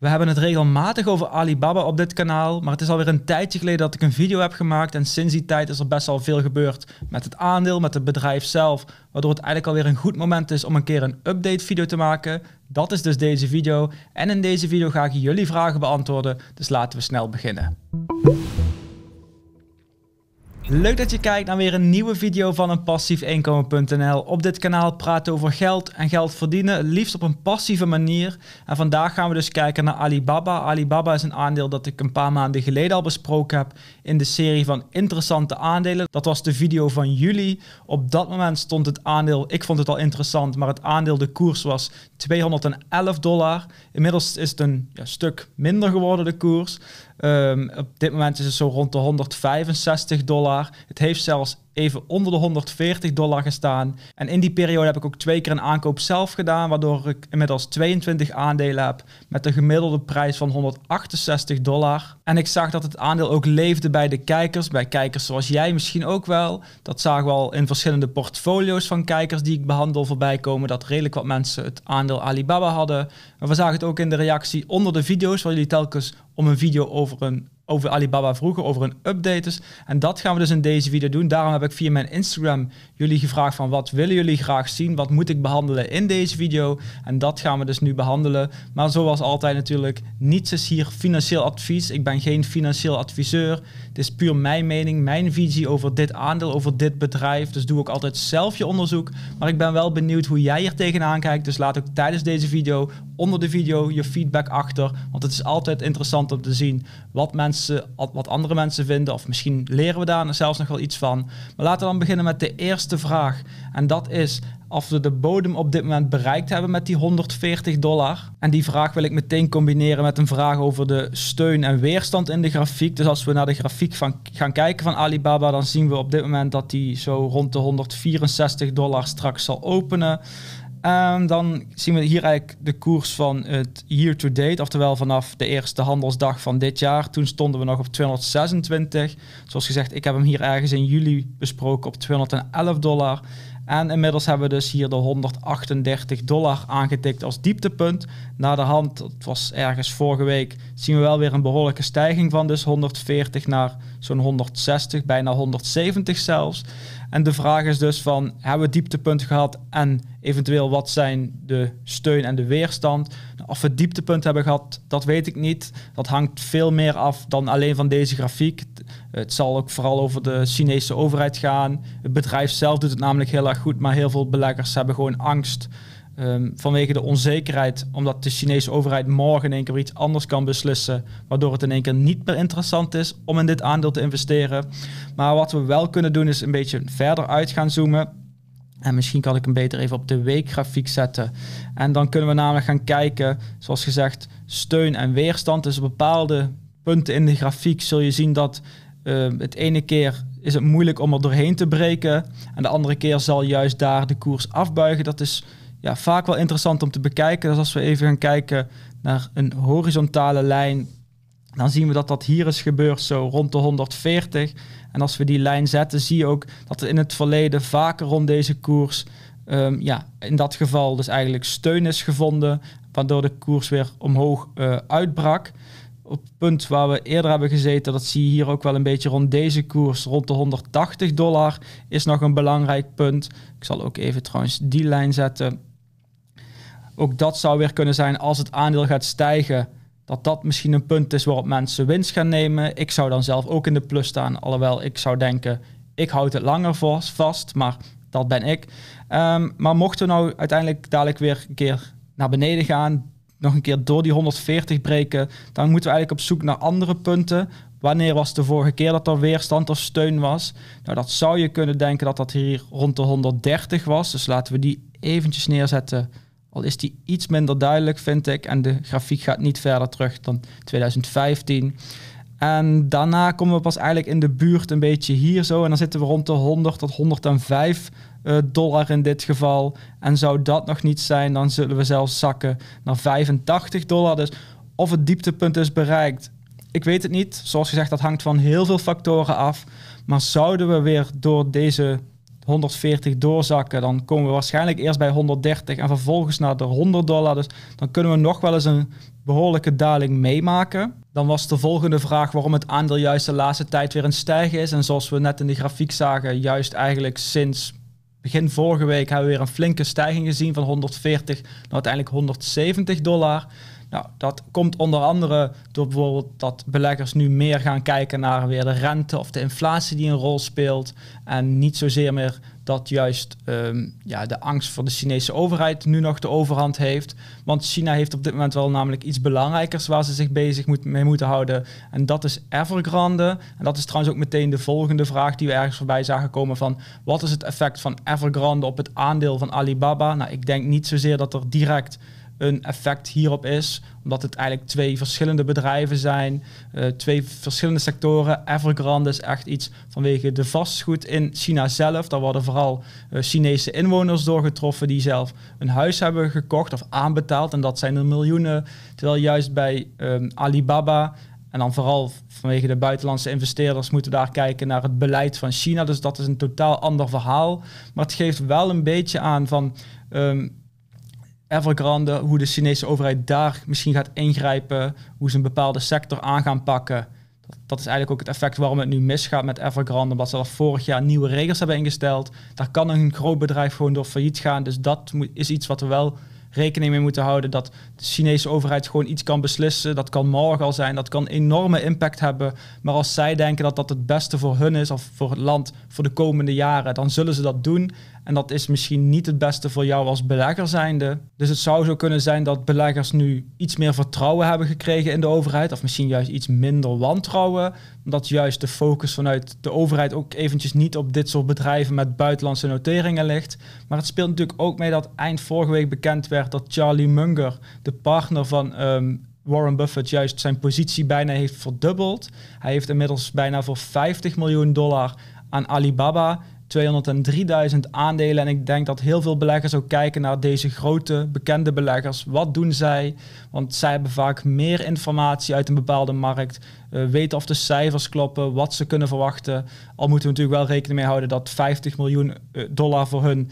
We hebben het regelmatig over Alibaba op dit kanaal, maar het is alweer een tijdje geleden dat ik een video heb gemaakt en sinds die tijd is er best al veel gebeurd met het aandeel, met het bedrijf zelf, waardoor het eigenlijk alweer een goed moment is om een keer een update video te maken. Dat is dus deze video en in deze video ga ik jullie vragen beantwoorden, dus laten we snel beginnen. Leuk dat je kijkt naar weer een nieuwe video van een passiefinkomen.nl. Op dit kanaal praten we over geld en geld verdienen, liefst op een passieve manier. En vandaag gaan we dus kijken naar Alibaba. Alibaba is een aandeel dat ik een paar maanden geleden al besproken heb in de serie van interessante aandelen. Dat was de video van juli. Op dat moment stond het aandeel, ik vond het al interessant, maar het aandeel, de koers was 211 dollar. Inmiddels is het een ja, stuk minder geworden, de koers. Ehm, op dit moment is het zo rond de 165 dollar. Het heeft zelfs even onder de 140 dollar gestaan. En in die periode heb ik ook twee keer een aankoop zelf gedaan, waardoor ik inmiddels 22 aandelen heb met een gemiddelde prijs van 168 dollar. En ik zag dat het aandeel ook leefde bij de kijkers, bij kijkers zoals jij misschien ook wel. Dat zagen we al in verschillende portfolio's van kijkers die ik behandel voorbij komen, dat redelijk wat mensen het aandeel Alibaba hadden. Maar we zagen het ook in de reactie onder de video's, waar jullie telkens om een video over een over Alibaba vroegen, over hun updates. En dat gaan we dus in deze video doen. Daarom heb ik via mijn Instagram jullie gevraagd van wat willen jullie graag zien? Wat moet ik behandelen in deze video? En dat gaan we dus nu behandelen. Maar zoals altijd natuurlijk, niets is hier financieel advies. Ik ben geen financieel adviseur. Het is puur mijn mening, mijn visie over dit aandeel, over dit bedrijf. Dus doe ook altijd zelf je onderzoek. Maar ik ben wel benieuwd hoe jij hier tegenaan kijkt. Dus laat ook tijdens deze video, onder de video, je feedback achter. Want het is altijd interessant om te zien wat, mensen, wat andere mensen vinden. Of misschien leren we daar zelfs nog wel iets van. Maar laten we dan beginnen met de eerste vraag. En dat is, of we de bodem op dit moment bereikt hebben met die 140 dollar. En die vraag wil ik meteen combineren met een vraag over de steun en weerstand in de grafiek. Dus als we naar de grafiek van, gaan kijken van Alibaba, dan zien we op dit moment dat die zo rond de 164 dollar straks zal openen. Ehm, dan zien we hier eigenlijk de koers van het year-to-date, oftewel vanaf de eerste handelsdag van dit jaar. Toen stonden we nog op 226. Zoals gezegd, ik heb hem hier ergens in juli besproken op 211 dollar. En inmiddels hebben we dus hier de 138 dollar aangetikt als dieptepunt. Na de hand, dat was ergens vorige week, zien we wel weer een behoorlijke stijging van dus 140 naar zo'n 160, bijna 170 zelfs. En de vraag is dus van, hebben we dieptepunten gehad en eventueel wat zijn de steun en de weerstand? Of we dieptepunt hebben gehad, dat weet ik niet. Dat hangt veel meer af dan alleen van deze grafiek. Het zal ook vooral over de Chinese overheid gaan. Het bedrijf zelf doet het namelijk heel erg goed, maar heel veel beleggers hebben gewoon angst Ehm, vanwege de onzekerheid, omdat de Chinese overheid morgen in één keer iets anders kan beslissen, waardoor het in één keer niet meer interessant is om in dit aandeel te investeren. Maar wat we wel kunnen doen is een beetje verder uit gaan zoomen. En misschien kan ik hem beter even op de weekgrafiek zetten. En dan kunnen we namelijk gaan kijken, zoals gezegd, steun en weerstand. Dus op bepaalde punten in de grafiek zul je zien dat ehm, het ene keer is het moeilijk om er doorheen te breken. En de andere keer zal juist daar de koers afbuigen. Dat is ja, vaak wel interessant om te bekijken. Dus als we even gaan kijken naar een horizontale lijn, dan zien we dat dat hier is gebeurd, zo rond de 140. En als we die lijn zetten, zie je ook dat er in het verleden vaker rond deze koers, ehm, ja, in dat geval dus eigenlijk steun is gevonden, waardoor de koers weer omhoog eh, uitbrak op het punt waar we eerder hebben gezeten, dat zie je hier ook wel een beetje rond deze koers, rond de 180 dollar, is nog een belangrijk punt. Ik zal ook even trouwens die lijn zetten. Ook dat zou weer kunnen zijn als het aandeel gaat stijgen. Dat dat misschien een punt is waarop mensen winst gaan nemen. Ik zou dan zelf ook in de plus staan. Alhoewel ik zou denken, ik houd het langer vast. Maar dat ben ik. Ehm, maar mochten we nou uiteindelijk dadelijk weer een keer naar beneden gaan, nog een keer door die 140 breken, dan moeten we eigenlijk op zoek naar andere punten. Wanneer was de vorige keer dat er weerstand of steun was? Nou, dat zou je kunnen denken dat dat hier rond de 130 was. Dus laten we die eventjes neerzetten al is die iets minder duidelijk, vind ik. En de grafiek gaat niet verder terug dan 2015. En daarna komen we pas eigenlijk in de buurt een beetje hier zo. En dan zitten we rond de 100 tot 105 eh, dollar in dit geval. En zou dat nog niet zijn, dan zullen we zelfs zakken naar 85 dollar. Dus of het dieptepunt is bereikt, ik weet het niet. Zoals gezegd, dat hangt van heel veel factoren af. Maar zouden we weer door deze 140 doorzakken, dan komen we waarschijnlijk eerst bij 130 en vervolgens naar de 100 dollar. Dus dan kunnen we nog wel eens een behoorlijke daling meemaken. Dan was de volgende vraag waarom het aandeel juist de laatste tijd weer een stijging is. En zoals we net in de grafiek zagen, juist eigenlijk sinds begin vorige week hebben we weer een flinke stijging gezien van 140 naar uiteindelijk 170 dollar. Nou, dat komt onder andere door bijvoorbeeld dat beleggers nu meer gaan kijken naar weer de rente of de inflatie die een rol speelt. En niet zozeer meer dat juist ehm, ja, de angst voor de Chinese overheid nu nog de overhand heeft. Want China heeft op dit moment wel namelijk iets belangrijkers waar ze zich bezig moet, mee moeten houden. En dat is Evergrande. En dat is trouwens ook meteen de volgende vraag die we ergens voorbij zagen komen van wat is het effect van Evergrande op het aandeel van Alibaba? Nou, ik denk niet zozeer dat er direct een effect hierop is. Omdat het eigenlijk twee verschillende bedrijven zijn, eh, twee verschillende sectoren. Evergrande is echt iets vanwege de vastgoed in China zelf. Daar worden vooral eh, Chinese inwoners doorgetroffen die zelf een huis hebben gekocht of aanbetaald. En dat zijn er miljoenen. Terwijl juist bij ehm, Alibaba en dan vooral vanwege de buitenlandse investeerders moeten we daar kijken naar het beleid van China. Dus dat is een totaal ander verhaal. Maar het geeft wel een beetje aan van ehm, Evergrande, hoe de Chinese overheid daar misschien gaat ingrijpen, hoe ze een bepaalde sector aan gaan pakken. Dat, is eigenlijk ook het effect waarom het nu misgaat met Evergrande, omdat ze al vorig jaar nieuwe regels hebben ingesteld. Daar kan een groot bedrijf gewoon door failliet gaan, dus dat is iets wat we wel rekening mee moeten houden dat de Chinese overheid gewoon iets kan beslissen. Dat kan morgen al zijn, dat kan enorme impact hebben. Maar als zij denken dat dat het beste voor hun is of voor het land voor de komende jaren, dan zullen ze dat doen. En dat is misschien niet het beste voor jou als belegger zijnde. Dus het zou zo kunnen zijn dat beleggers nu iets meer vertrouwen hebben gekregen in de overheid. Of misschien juist iets minder wantrouwen. Omdat juist de focus vanuit de overheid ook eventjes niet op dit soort bedrijven met buitenlandse noteringen ligt. Maar het speelt natuurlijk ook mee dat eind vorige week bekend werd dat Charlie Munger, de partner van ehm, Warren Buffett, juist zijn positie bijna heeft verdubbeld. Hij heeft inmiddels bijna voor 50 miljoen dollar aan Alibaba 203.000 aandelen. En ik denk dat heel veel beleggers ook kijken naar deze grote bekende beleggers. Wat doen zij? Want zij hebben vaak meer informatie uit een bepaalde markt. Eh, weten of de cijfers kloppen, wat ze kunnen verwachten. Al moeten we natuurlijk wel rekening mee houden dat 50 miljoen eh, dollar voor hun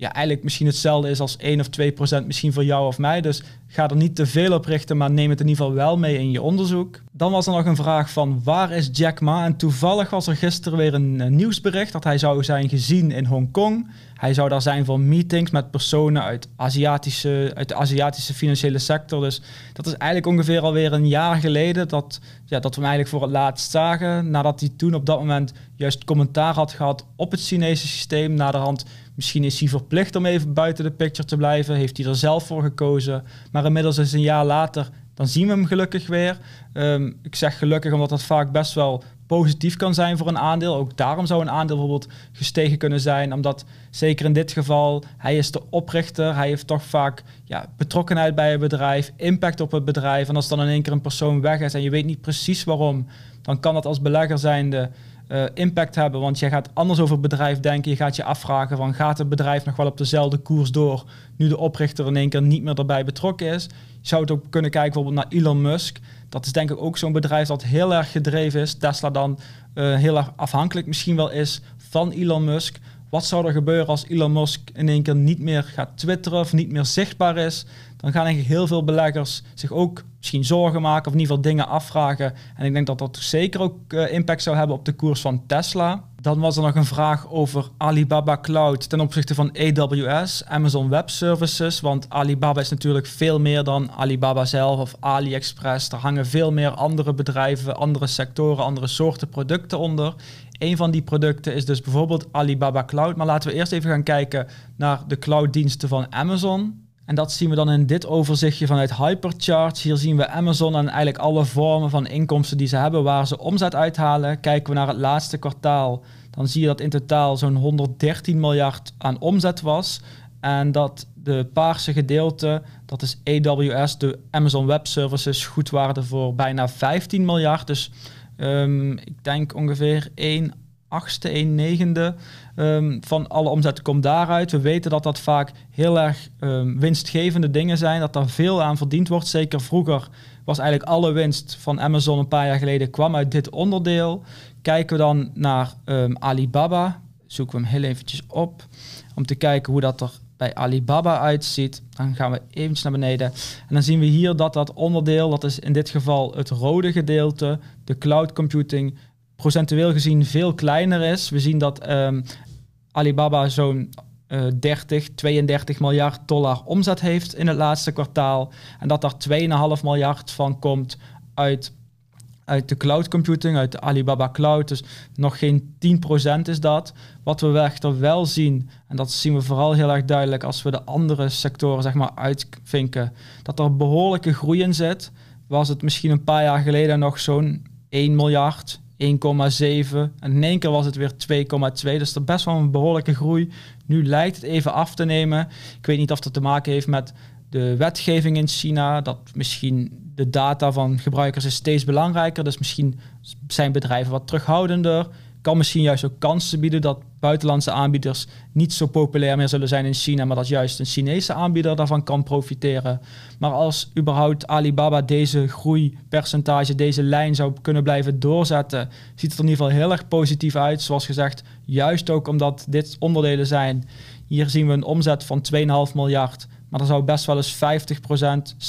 ja, eigenlijk misschien hetzelfde is als 1 of 2 procent misschien voor jou of mij. Dus ga er niet te veel op richten, maar neem het in ieder geval wel mee in je onderzoek. Dan was er nog een vraag van waar is Jack Ma? En toevallig was er gisteren weer een eh, nieuwsbericht dat hij zou zijn gezien in Hongkong. Hij zou daar zijn voor meetings met personen uit, Aziatische, uit de Aziatische financiële sector. Dus dat is eigenlijk ongeveer alweer een jaar geleden dat, ja, dat we hem eigenlijk voor het laatst zagen. Nadat hij toen op dat moment juist commentaar had gehad op het Chinese systeem. Naderhand Misschien is hij verplicht om even buiten de picture te blijven. Heeft hij er zelf voor gekozen. Maar inmiddels is een jaar later, dan zien we hem gelukkig weer. Ehm, ik zeg gelukkig omdat dat vaak best wel positief kan zijn voor een aandeel. Ook daarom zou een aandeel bijvoorbeeld gestegen kunnen zijn. Omdat zeker in dit geval, hij is de oprichter. Hij heeft toch vaak ja, betrokkenheid bij het bedrijf, impact op het bedrijf. En als dan in één keer een persoon weg is en je weet niet precies waarom, dan kan dat als belegger zijnde eh, impact hebben. Want jij gaat anders over het bedrijf denken. Je gaat je afvragen van gaat het bedrijf nog wel op dezelfde koers door nu de oprichter in één keer niet meer daarbij betrokken is. Je zou het ook kunnen kijken bijvoorbeeld naar Elon Musk. Dat is denk ik ook zo'n bedrijf dat heel erg gedreven is. Tesla dan eh, heel erg afhankelijk misschien wel is van Elon Musk. Wat zou er gebeuren als Elon Musk in één keer niet meer gaat twitteren of niet meer zichtbaar is? Dan gaan eigenlijk heel veel beleggers zich ook misschien zorgen maken of in ieder geval dingen afvragen. En ik denk dat dat zeker ook eh, impact zou hebben op de koers van Tesla. Dan was er nog een vraag over Alibaba Cloud ten opzichte van AWS, Amazon Web Services. Want Alibaba is natuurlijk veel meer dan Alibaba zelf of AliExpress. Er hangen veel meer andere bedrijven, andere sectoren, andere soorten producten onder. Een van die producten is dus bijvoorbeeld Alibaba Cloud. Maar laten we eerst even gaan kijken naar de clouddiensten van Amazon. En dat zien we dan in dit overzichtje vanuit Hypercharts. Hier zien we Amazon en eigenlijk alle vormen van inkomsten die ze hebben, waar ze omzet uithalen. Kijken we naar het laatste kwartaal, dan zie je dat in totaal zo'n 113 miljard aan omzet was. En dat de paarse gedeelte, dat is AWS, de Amazon Web Services, goed waarde voor bijna 15 miljard. Dus ehm, ik denk ongeveer 1 achtste, een negende um, van alle omzet komt daaruit. We weten dat dat vaak heel erg ehm, winstgevende dingen zijn, dat daar veel aan verdiend wordt. Zeker vroeger was eigenlijk alle winst van Amazon een paar jaar geleden kwam uit dit onderdeel. Kijken we dan naar ehm, Alibaba, zoeken we hem heel eventjes op om te kijken hoe dat er bij Alibaba uitziet. Dan gaan we eventjes naar beneden. En dan zien we hier dat dat onderdeel, dat is in dit geval het rode gedeelte, de cloud computing, procentueel gezien veel kleiner is. We zien dat ehm, Alibaba zo'n uh, 30, 32 miljard dollar omzet heeft in het laatste kwartaal. En dat daar 2,5 miljard van komt uit, uit de cloud computing, uit de Alibaba Cloud. Dus nog geen 10% is dat. Wat we echter wel zien, en dat zien we vooral heel erg duidelijk als we de andere sectoren zeg maar, uitvinken, dat er behoorlijke groei in zit. Was het misschien een paar jaar geleden nog zo'n 1 miljard, 1,7. En in één keer was het weer 2,2. Dus er best wel een behoorlijke groei. Nu lijkt het even af te nemen. Ik weet niet of dat te maken heeft met de wetgeving in China. Dat misschien de data van gebruikers is steeds belangrijker. Dus misschien zijn bedrijven wat terughoudender kan misschien juist ook kansen bieden dat buitenlandse aanbieders niet zo populair meer zullen zijn in China, maar dat juist een Chinese aanbieder daarvan kan profiteren. Maar als überhaupt Alibaba deze groeipercentage, deze lijn zou kunnen blijven doorzetten, ziet het er in ieder geval heel erg positief uit. Zoals gezegd, juist ook omdat dit onderdelen zijn. Hier zien we een omzet van 2,5 miljard, maar er zou best wel eens 50%, 70%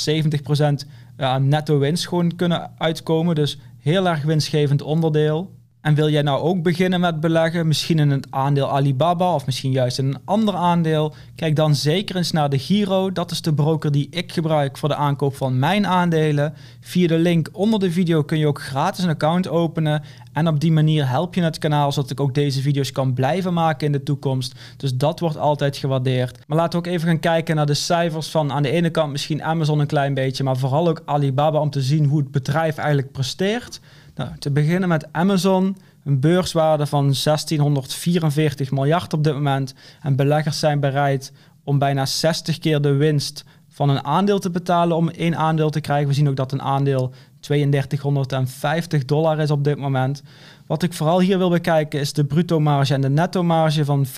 eh, aan netto winst gewoon kunnen uitkomen. Dus heel erg winstgevend onderdeel. En wil jij nou ook beginnen met beleggen, misschien in het aandeel Alibaba of misschien juist in een ander aandeel? Kijk dan zeker eens naar de Giro. Dat is de broker die ik gebruik voor de aankoop van mijn aandelen. Via de link onder de video kun je ook gratis een account openen. En op die manier help je het kanaal zodat ik ook deze video's kan blijven maken in de toekomst. Dus dat wordt altijd gewaardeerd. Maar laten we ook even gaan kijken naar de cijfers van aan de ene kant misschien Amazon een klein beetje, maar vooral ook Alibaba om te zien hoe het bedrijf eigenlijk presteert. Nou, te beginnen met Amazon, een beurswaarde van 1644 miljard op dit moment. En beleggers zijn bereid om bijna 60 keer de winst van een aandeel te betalen om één aandeel te krijgen. We zien ook dat een aandeel 3250 dollar is op dit moment. Wat ik vooral hier wil bekijken is de bruto marge en de netto marge van 25%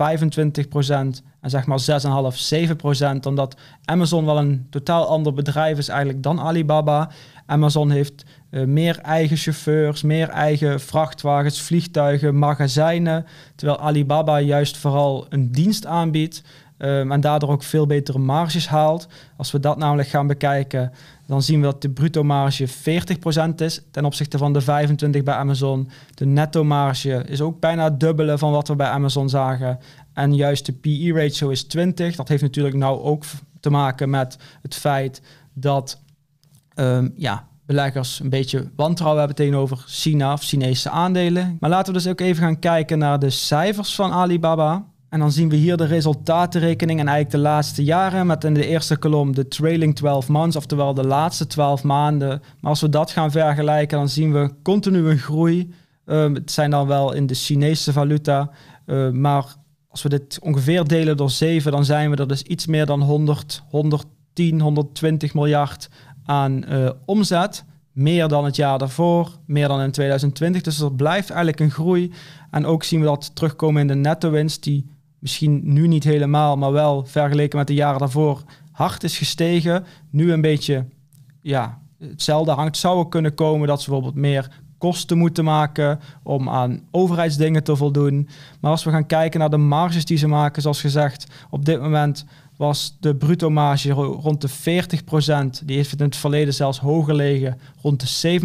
en zeg maar 6,5, 7%. Omdat Amazon wel een totaal ander bedrijf is eigenlijk dan Alibaba. Amazon heeft eh, meer eigen chauffeurs, meer eigen vrachtwagens, vliegtuigen, magazijnen. Terwijl Alibaba juist vooral een dienst aanbiedt. Ehm, en daardoor ook veel betere marges haalt. Als we dat namelijk gaan bekijken, dan zien we dat de bruto marge 40% is ten opzichte van de 25% bij Amazon. De netto marge is ook bijna het dubbele van wat we bij Amazon zagen. En juist de PE-ratio is 20. Dat heeft natuurlijk nou ook te maken met het feit dat um, ja, beleggers een beetje wantrouwen hebben tegenover China of Chinese aandelen. Maar laten we dus ook even gaan kijken naar de cijfers van Alibaba. En dan zien we hier de resultatenrekening en eigenlijk de laatste jaren met in de eerste kolom de trailing 12 months, oftewel de laatste 12 maanden. Maar als we dat gaan vergelijken, dan zien we continue groei. Ehm, het zijn dan wel in de Chinese valuta, ehm, maar als we dit ongeveer delen door 7, dan zijn we er dus iets meer dan 100, 110, 120 miljard aan eh, omzet. Meer dan het jaar daarvoor, meer dan in 2020. Dus er blijft eigenlijk een groei. En ook zien we dat terugkomen in de netto-winst, die misschien nu niet helemaal, maar wel vergeleken met de jaren daarvoor hard is gestegen. Nu een beetje ja, hetzelfde hangt. Zou er kunnen komen dat ze bijvoorbeeld meer kosten moeten maken om aan overheidsdingen te voldoen. Maar als we gaan kijken naar de marges die ze maken, zoals gezegd, op dit moment was de bruto marge rond de 40%. Die heeft in het verleden zelfs hoger gelegen, rond de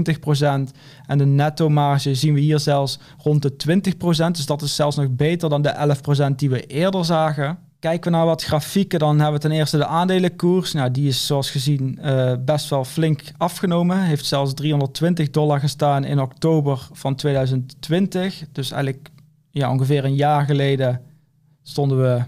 70%. En de netto marge zien we hier zelfs rond de 20%. Dus dat is zelfs nog beter dan de 11% die we eerder zagen. Kijken we naar wat grafieken, dan hebben we ten eerste de aandelenkoers. Nou, die is zoals gezien eh, best wel flink afgenomen. Heeft zelfs 320 dollar gestaan in oktober van 2020. Dus eigenlijk ja, ongeveer een jaar geleden stonden we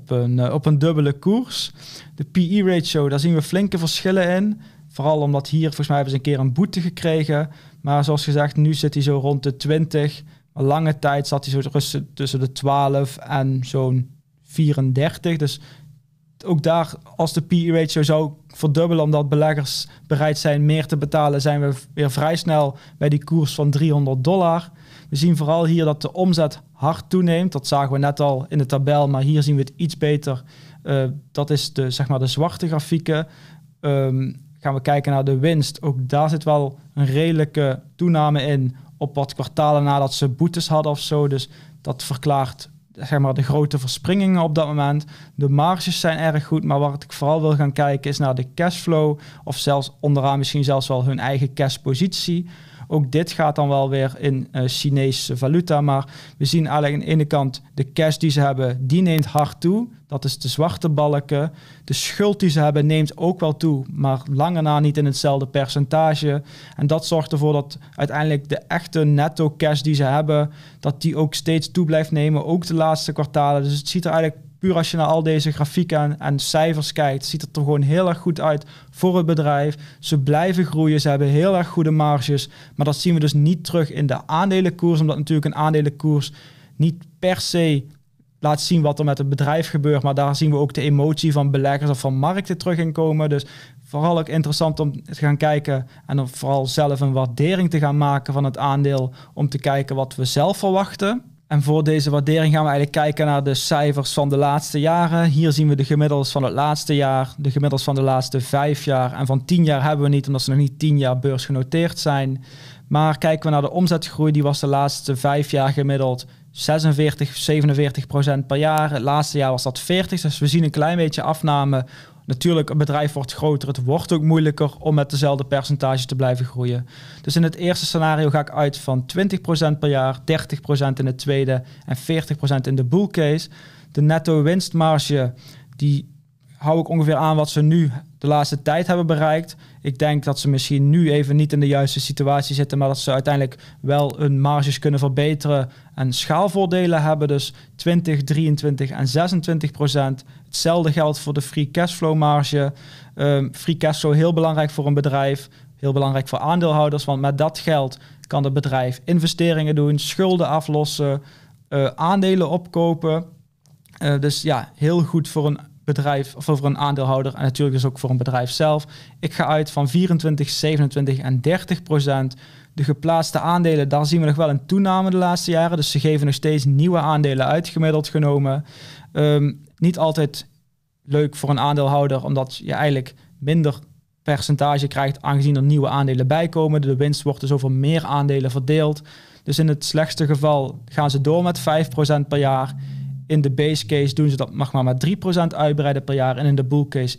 op een, eh, op een dubbele koers. De PE-ratio, daar zien we flinke verschillen in. Vooral omdat hier, volgens mij hebben ze een keer een boete gekregen. Maar zoals gezegd, nu zit hij zo rond de 20. Lange tijd zat hij zo tussen, tussen de 12 en zo'n 34. Dus ook daar, als de PE-ratio zou verdubbelen omdat beleggers bereid zijn meer te betalen, zijn we weer vrij snel bij die koers van 300 dollar. We zien vooral hier dat de omzet hard toeneemt. Dat zagen we net al in de tabel, maar hier zien we het iets beter. Eh, dat is de, zeg maar de zwarte grafieken. Ehm, gaan we kijken naar de winst. Ook daar zit wel een redelijke toename in op wat kwartalen nadat ze boetes hadden of zo. Dus dat verklaart zeg maar, de grote verspringingen op dat moment. De marges zijn erg goed, maar wat ik vooral wil gaan kijken is naar de cashflow of zelfs onderaan misschien zelfs wel hun eigen cashpositie. Ook dit gaat dan wel weer in eh, Chinese valuta. Maar we zien eigenlijk aan de ene kant de cash die ze hebben, die neemt hard toe. Dat is de zwarte balken. De schuld die ze hebben neemt ook wel toe, maar lange na niet in hetzelfde percentage. En dat zorgt ervoor dat uiteindelijk de echte netto cash die ze hebben, dat die ook steeds toe blijft nemen, ook de laatste kwartalen. Dus het ziet er eigenlijk puur als je naar al deze grafieken en, cijfers kijkt, ziet het er gewoon heel erg goed uit voor het bedrijf. Ze blijven groeien, ze hebben heel erg goede marges. Maar dat zien we dus niet terug in de aandelenkoers, omdat natuurlijk een aandelenkoers niet per se laat zien wat er met het bedrijf gebeurt. Maar daar zien we ook de emotie van beleggers of van markten terug in komen. Dus vooral ook interessant om te gaan kijken en dan vooral zelf een waardering te gaan maken van het aandeel. Om te kijken wat we zelf verwachten en voor deze waardering gaan we eigenlijk kijken naar de cijfers van de laatste jaren. Hier zien we de gemiddels van het laatste jaar, de gemiddels van de laatste vijf jaar. En van tien jaar hebben we niet, omdat ze nog niet tien jaar beursgenoteerd zijn. Maar kijken we naar de omzetgroei, die was de laatste vijf jaar gemiddeld 46, 47 procent per jaar. Het laatste jaar was dat 40, dus we zien een klein beetje afname Natuurlijk, een bedrijf wordt groter. Het wordt ook moeilijker om met dezelfde percentage te blijven groeien. Dus in het eerste scenario ga ik uit van 20% per jaar, 30% in het tweede en 40% in de bull De netto winstmarge, die hou ik ongeveer aan wat ze nu de laatste tijd hebben bereikt. Ik denk dat ze misschien nu even niet in de juiste situatie zitten, maar dat ze uiteindelijk wel hun marges kunnen verbeteren en schaalvoordelen hebben. Dus 20, 23 en 26 procent. Hetzelfde geldt voor de free cashflow marge. Ehm, free cashflow heel belangrijk voor een bedrijf, heel belangrijk voor aandeelhouders, want met dat geld kan het bedrijf investeringen doen, schulden aflossen, eh, aandelen opkopen. Eh, dus ja, heel goed voor een bedrijf of over een aandeelhouder en natuurlijk dus ook voor een bedrijf zelf. Ik ga uit van 24, 27 en 30 procent. De geplaatste aandelen, daar zien we nog wel een toename de laatste jaren. Dus ze geven nog steeds nieuwe aandelen uit, gemiddeld genomen. Ehm, niet altijd leuk voor een aandeelhouder, omdat je eigenlijk minder percentage krijgt, aangezien er nieuwe aandelen bijkomen. De winst wordt dus over meer aandelen verdeeld. Dus in het slechtste geval gaan ze door met 5% per jaar. In de base case doen ze dat mag maar, met 3% uitbreiden per jaar. En in de bull case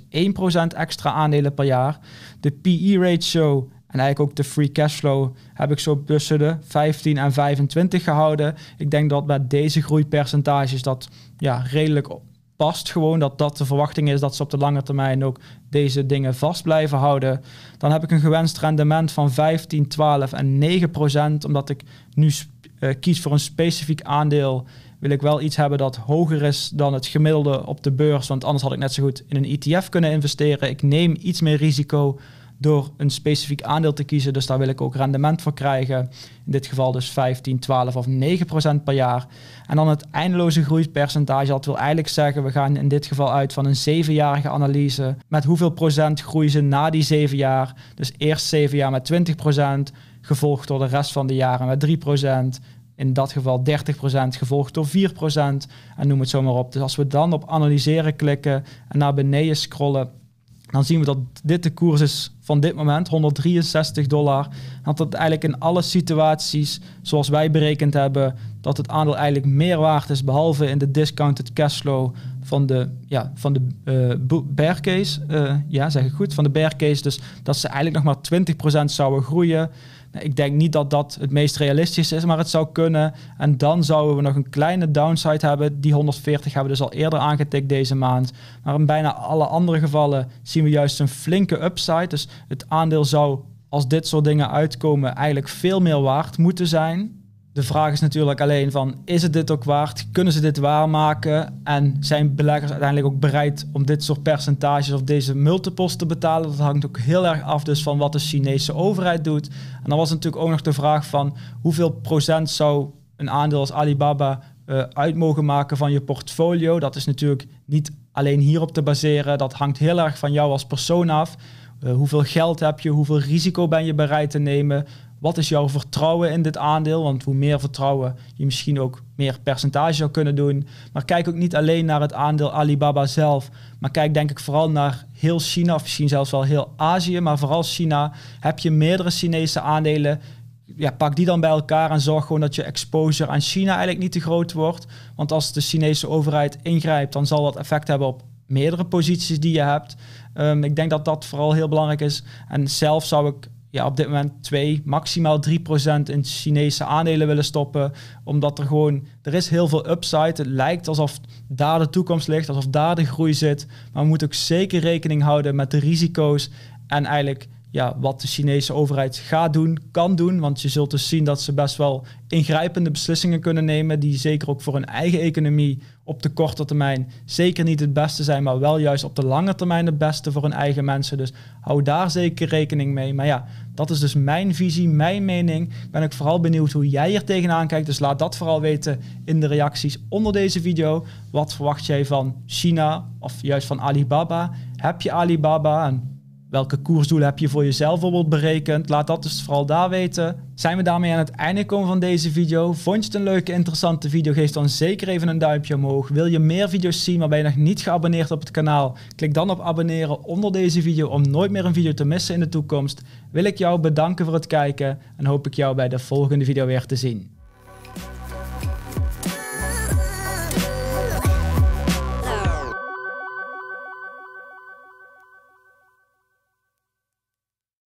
1% extra aandelen per jaar. De PE ratio en eigenlijk ook de free cashflow heb ik zo tussen de 15 en 25 gehouden. Ik denk dat met deze groeipercentages dat ja, redelijk past. Gewoon dat dat de verwachting is dat ze op de lange termijn ook deze dingen vast blijven houden. Dan heb ik een gewenst rendement van 15, 12 en 9 Omdat ik nu eh, kies voor een specifiek aandeel wil ik wel iets hebben dat hoger is dan het gemiddelde op de beurs. Want anders had ik net zo goed in een ETF kunnen investeren. Ik neem iets meer risico door een specifiek aandeel te kiezen. Dus daar wil ik ook rendement voor krijgen. In dit geval dus 15, 12 of 9 procent per jaar. En dan het eindeloze groeipercentage. Dat wil eigenlijk zeggen, we gaan in dit geval uit van een zevenjarige analyse. Met hoeveel procent groeien ze na die zeven jaar? Dus eerst zeven jaar met 20 procent. Gevolgd door de rest van de jaren met 3%, in dat geval 30% gevolgd door 4% en noem het zomaar op. Dus als we dan op analyseren klikken en naar beneden scrollen, dan zien we dat dit de koers is van dit moment, 163 dollar. Dat dat eigenlijk in alle situaties, zoals wij berekend hebben, dat het aandeel eigenlijk meer waard is, behalve in de discounted cashflow van de, ja, van de uh, ja, zeg ik goed, van de bear Dus dat ze eigenlijk nog maar 20% zouden groeien. Nou, ik denk niet dat dat het meest realistisch is, maar het zou kunnen. En dan zouden we nog een kleine downside hebben. Die 140 hebben we dus al eerder aangetikt deze maand. Maar in bijna alle andere gevallen zien we juist een flinke upside. Dus het aandeel zou, als dit soort dingen uitkomen, eigenlijk veel meer waard moeten zijn. De vraag is natuurlijk alleen van, is het dit ook waard? Kunnen ze dit waarmaken? En zijn beleggers uiteindelijk ook bereid om dit soort percentages of deze multiples te betalen? Dat hangt ook heel erg af dus van wat de Chinese overheid doet. En dan was natuurlijk ook nog de vraag van, hoeveel procent zou een aandeel als Alibaba uh, uit mogen maken van je portfolio? Dat is natuurlijk niet alleen hierop te baseren. Dat hangt heel erg van jou als persoon af. Eh, hoeveel geld heb je? Hoeveel risico ben je bereid te nemen? Wat is jouw vertrouwen in dit aandeel? Want hoe meer vertrouwen, je misschien ook meer percentage zou kunnen doen. Maar kijk ook niet alleen naar het aandeel Alibaba zelf. Maar kijk denk ik vooral naar heel China, of misschien zelfs wel heel Azië. Maar vooral China. Heb je meerdere Chinese aandelen? Ja, pak die dan bij elkaar en zorg gewoon dat je exposure aan China eigenlijk niet te groot wordt. Want als de Chinese overheid ingrijpt, dan zal dat effect hebben op meerdere posities die je hebt. Ehm, ik denk dat dat vooral heel belangrijk is. En zelf zou ik ja, op dit moment 2, maximaal 3% in Chinese aandelen willen stoppen. Omdat er gewoon, er is heel veel upside. Het lijkt alsof daar de toekomst ligt, alsof daar de groei zit. Maar we moeten ook zeker rekening houden met de risico's. En eigenlijk ja, wat de Chinese overheid gaat doen, kan doen. Want je zult dus zien dat ze best wel ingrijpende beslissingen kunnen nemen. Die zeker ook voor hun eigen economie op de korte termijn zeker niet het beste zijn. Maar wel juist op de lange termijn het beste voor hun eigen mensen. Dus hou daar zeker rekening mee. Maar ja, dat is dus mijn visie, mijn mening. Ben ik vooral benieuwd hoe jij hier tegenaan kijkt. Dus laat dat vooral weten in de reacties onder deze video. Wat verwacht jij van China of juist van Alibaba? Heb je Alibaba? welke koersdoelen heb je voor jezelf bijvoorbeeld berekend? Laat dat dus vooral daar weten. Zijn we daarmee aan het einde komen van deze video? Vond je het een leuke, interessante video? Geef dan zeker even een duimpje omhoog. Wil je meer video's zien, maar ben je nog niet geabonneerd op het kanaal? Klik dan op abonneren onder deze video om nooit meer een video te missen in de toekomst. Wil ik jou bedanken voor het kijken en hoop ik jou bij de volgende video weer te zien.